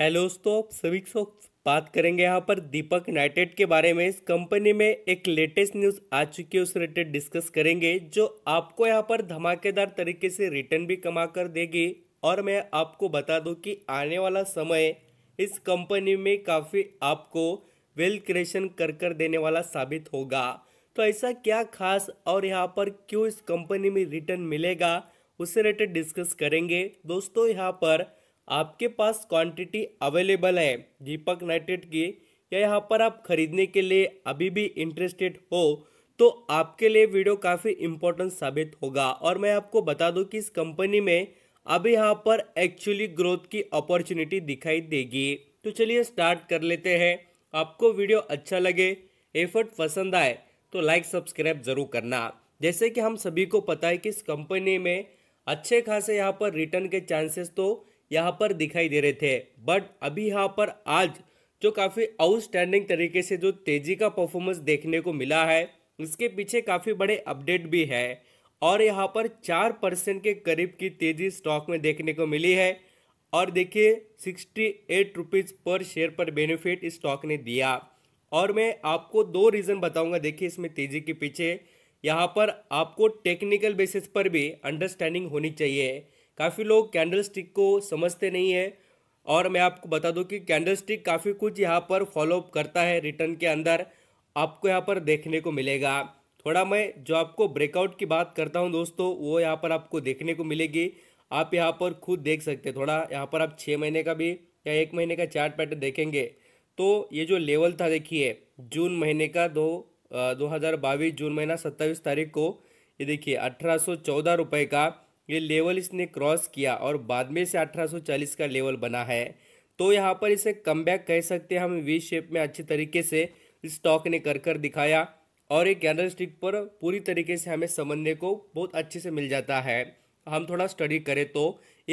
hello दोस्तों सभी को बात करेंगे यहाँ पर दीपक यूनाइटेड के बारे में इस कंपनी में एक लेटेस्ट न्यूज़ आ चुकी है उस रिलेटेड डिस्कस करेंगे जो आपको यहाँ पर धमाकेदार तरीके से रिटर्न भी कमा कर देगी और मैं आपको बता दूँ कि आने वाला समय इस कंपनी में काफ़ी आपको वेल क्रिएशन कर कर देने वाला साबित होगा तो ऐसा क्या खास और यहाँ पर क्यों इस कंपनी में रिटर्न मिलेगा उससे रिलेटेड डिस्कस करेंगे दोस्तों यहाँ पर आपके पास क्वांटिटी अवेलेबल है दीपक नाइट्रेट की या यहाँ पर आप खरीदने के लिए अभी भी इंटरेस्टेड हो तो आपके लिए वीडियो काफ़ी इम्पोर्टेंट साबित होगा और मैं आपको बता दूं कि इस कंपनी में अभी यहाँ पर एक्चुअली ग्रोथ की अपॉर्चुनिटी दिखाई देगी तो चलिए स्टार्ट कर लेते हैं आपको वीडियो अच्छा लगे एफर्ट पसंद आए तो लाइक सब्सक्राइब ज़रूर करना जैसे कि हम सभी को पता है कि इस कंपनी में अच्छे खासे यहाँ पर रिटर्न के चांसेस तो यहाँ पर दिखाई दे रहे थे बट अभी यहाँ पर आज जो काफ़ी आउटस्टैंडिंग तरीके से जो तेज़ी का परफॉर्मेंस देखने को मिला है उसके पीछे काफ़ी बड़े अपडेट भी है और यहाँ पर चार परसेंट के करीब की तेज़ी स्टॉक में देखने को मिली है और देखिए सिक्सटी एट रुपीज़ पर शेयर पर बेनिफिट इस स्टॉक ने दिया और मैं आपको दो रीज़न बताऊंगा देखिए इसमें तेज़ी के पीछे यहाँ पर आपको टेक्निकल बेसिस पर भी अंडरस्टैंडिंग होनी चाहिए काफ़ी लोग कैंडल स्टिक को समझते नहीं है और मैं आपको बता दूं कि कैंडल स्टिक काफ़ी कुछ यहाँ पर फॉलोअप करता है रिटर्न के अंदर आपको यहाँ पर देखने को मिलेगा थोड़ा मैं जो आपको ब्रेकआउट की बात करता हूँ दोस्तों वो यहाँ पर आपको देखने को मिलेगी आप यहाँ पर खुद देख सकते हैं थोड़ा यहाँ पर आप छः महीने का भी या एक महीने का चार्ट पैटर्न देखेंगे तो ये जो लेवल था देखिए जून महीने का दो दो हज़ार बाईस जून महीना सत्ताईस तारीख को ये देखिए अठारह सौ चौदह रुपये का ये लेवल इसने क्रॉस किया और बाद में से 1840 का लेवल बना है तो यहाँ पर इसे कम कह सकते हैं हम वी शेप में अच्छे तरीके से स्टॉक ने कर कर दिखाया और एक कैंडल स्टिक पर पूरी तरीके से हमें समझने को बहुत अच्छे से मिल जाता है हम थोड़ा स्टडी करें तो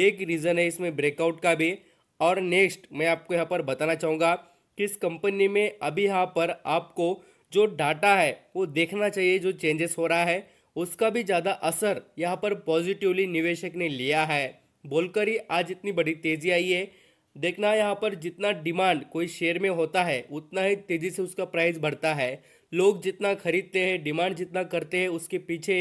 एक रीज़न है इसमें ब्रेकआउट का भी और नेक्स्ट मैं आपको यहाँ पर बताना चाहूँगा कि इस कंपनी में अभी यहाँ पर आपको जो डाटा है वो देखना चाहिए जो चेंजेस हो रहा है उसका भी ज़्यादा असर यहाँ पर पॉजिटिवली निवेशक ने लिया है बोलकर ही आज इतनी बड़ी तेज़ी आई है देखना यहाँ पर जितना डिमांड कोई शेयर में होता है उतना ही तेज़ी से उसका प्राइस बढ़ता है लोग जितना खरीदते हैं डिमांड जितना करते हैं उसके पीछे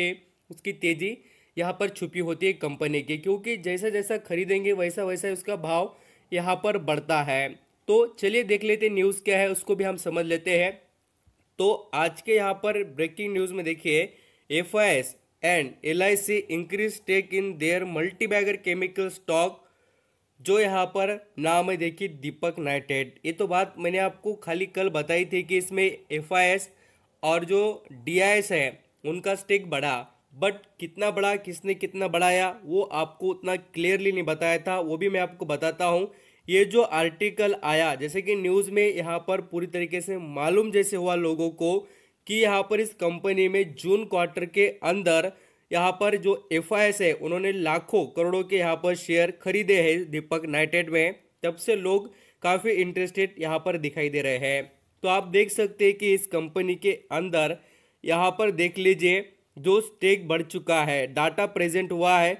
उसकी तेज़ी यहाँ पर छुपी होती है कंपनी की क्योंकि जैसा जैसा खरीदेंगे वैसा वैसा उसका भाव यहाँ पर बढ़ता है तो चलिए देख लेते हैं न्यूज़ क्या है उसको भी हम समझ लेते हैं तो आज के यहाँ पर ब्रेकिंग न्यूज़ में देखिए FIS and LIC increase stake in their बैगर केमिकल स्टॉक जो यहाँ पर नाम है देखिए दीपक नाइटेड ये तो बात मैंने आपको खाली कल बताई थी कि इसमें एफ और जो डी है उनका स्टेक बढ़ा बट कितना बड़ा किसने कितना बढ़ाया वो आपको उतना क्लियरली नहीं बताया था वो भी मैं आपको बताता हूँ ये जो आर्टिकल आया जैसे कि न्यूज़ में यहाँ पर पूरी तरीके से मालूम जैसे हुआ लोगों को कि यहाँ पर इस कंपनी में जून क्वार्टर के अंदर यहाँ पर जो एफ है उन्होंने लाखों करोड़ों के यहाँ पर शेयर खरीदे हैं दीपक नाइटेड में तब से लोग काफ़ी इंटरेस्टेड यहाँ पर दिखाई दे रहे हैं तो आप देख सकते हैं कि इस कंपनी के अंदर यहाँ पर देख लीजिए जो स्टेक बढ़ चुका है डाटा प्रेजेंट हुआ है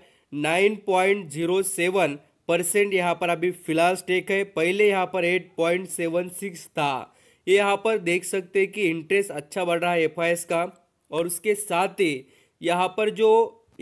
nine point zero seven percent यहाँ पर अभी फिलहाल स्टेक है पहले यहाँ पर एट पॉइंट सेवन सिक्स था ये यहाँ पर देख सकते हैं कि इंटरेस्ट अच्छा बढ़ रहा है एफ का और उसके साथ ही यहाँ पर जो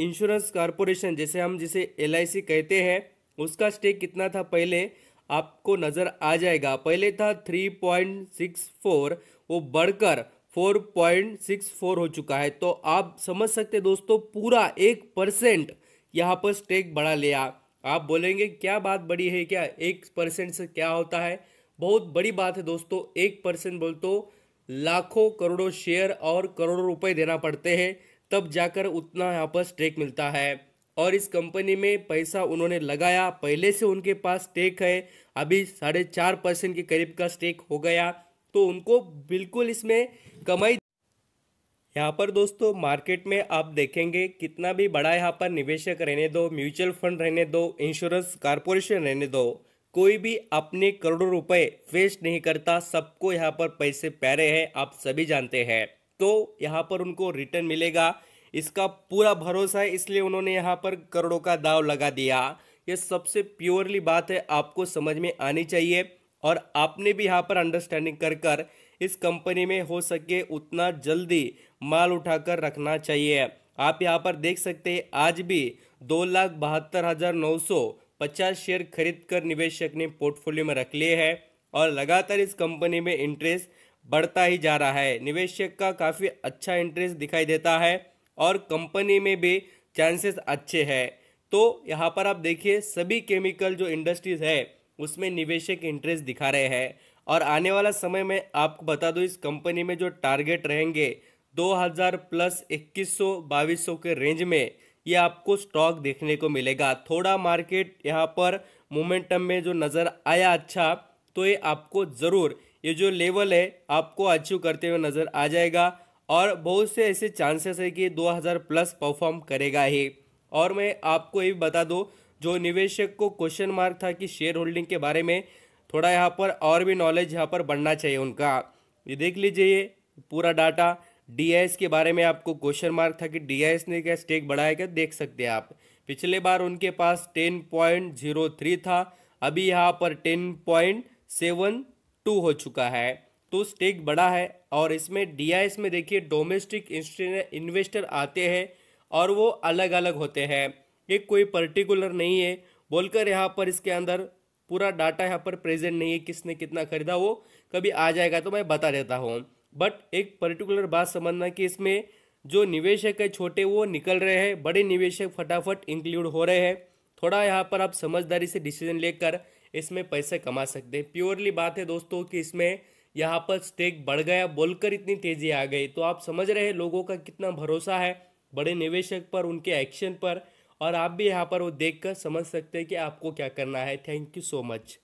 इंश्योरेंस कॉरपोरेशन जैसे हम जिसे एल कहते हैं उसका स्टेक कितना था पहले आपको नज़र आ जाएगा पहले था 3.64 वो बढ़कर 4.64 हो चुका है तो आप समझ सकते दोस्तों पूरा एक परसेंट यहाँ पर स्टेक बढ़ा लिया आप बोलेंगे क्या बात बड़ी है क्या एक परसेंट से क्या होता है बहुत बड़ी बात है दोस्तों एक परसेंट बोल तो लाखों करोड़ों शेयर और करोड़ों रुपए देना पड़ते हैं तब जाकर उतना यहाँ पर स्टेक मिलता है और इस कंपनी में पैसा उन्होंने लगाया पहले से उनके पास स्टेक है अभी साढ़े चार परसेंट के करीब का स्टेक हो गया तो उनको बिल्कुल इसमें कमाई यहाँ पर दोस्तों मार्केट में आप देखेंगे कितना भी बड़ा यहाँ पर निवेशक रहने दो म्यूचुअल फंड रहने दो इंश्योरेंस कारपोरेशन रहने दो कोई भी अपने करोड़ों रुपए वेस्ट नहीं करता सबको यहाँ पर पैसे प्यारे हैं आप सभी जानते हैं तो यहाँ पर उनको रिटर्न मिलेगा इसका पूरा भरोसा है इसलिए उन्होंने यहाँ पर करोड़ों का दाव लगा दिया ये सबसे प्योरली बात है आपको समझ में आनी चाहिए और आपने भी यहाँ पर अंडरस्टैंडिंग कर कर इस कंपनी में हो सके उतना जल्दी माल उठाकर रखना चाहिए आप यहाँ पर देख सकते हैं आज भी दो लाख बहत्तर हज़ार नौ सौ पचास शेयर खरीदकर निवेशक ने पोर्टफोलियो में रख लिए हैं और लगातार इस कंपनी में इंटरेस्ट बढ़ता ही जा रहा है निवेशक का काफ़ी अच्छा इंटरेस्ट दिखाई देता है और कंपनी में भी चांसेस अच्छे हैं तो यहाँ पर आप देखिए सभी केमिकल जो इंडस्ट्रीज़ है उसमें निवेशक इंटरेस्ट दिखा रहे हैं और आने वाला समय में आपको बता दूँ इस कंपनी में जो टारगेट रहेंगे 2000 प्लस इक्कीस सौ के रेंज में ये आपको स्टॉक देखने को मिलेगा थोड़ा मार्केट यहाँ पर मोमेंटम में जो नज़र आया अच्छा तो ये आपको ज़रूर ये जो लेवल है आपको अचीव करते हुए नज़र आ जाएगा और बहुत से ऐसे चांसेस है कि 2000 प्लस परफॉर्म करेगा ही और मैं आपको ये भी बता दूँ जो निवेशक को क्वेश्चन मार्क था कि शेयर होल्डिंग के बारे में थोड़ा यहाँ पर और भी नॉलेज यहाँ पर बढ़ना चाहिए उनका ये देख लीजिए पूरा डाटा डी के बारे में आपको क्वेश्चन मार्क था कि डी ने क्या स्टेक बढ़ाया क्या देख सकते हैं आप पिछले बार उनके पास टेन पॉइंट जीरो थ्री था अभी यहाँ पर टेन पॉइंट सेवन टू हो चुका है तो स्टेक बड़ा है और इसमें डी में देखिए डोमेस्टिक इन्वेस्टर आते हैं और वो अलग अलग होते हैं ये कोई पर्टिकुलर नहीं है बोलकर यहाँ पर इसके अंदर पूरा डाटा यहाँ पर प्रेजेंट नहीं है किसने कितना खरीदा वो कभी आ जाएगा तो मैं बता देता हूँ बट एक पर्टिकुलर बात समझना कि इसमें जो निवेशक है छोटे वो निकल रहे हैं बड़े निवेशक फटाफट इंक्लूड हो रहे हैं थोड़ा यहाँ पर आप समझदारी से डिसीजन लेकर इसमें पैसे कमा सकते हैं प्योरली बात है दोस्तों कि इसमें यहाँ पर स्टेक बढ़ गया बोलकर इतनी तेज़ी आ गई तो आप समझ रहे हैं लोगों का कितना भरोसा है बड़े निवेशक पर उनके एक्शन पर और आप भी यहाँ पर वो देखकर समझ सकते हैं कि आपको क्या करना है थैंक यू सो मच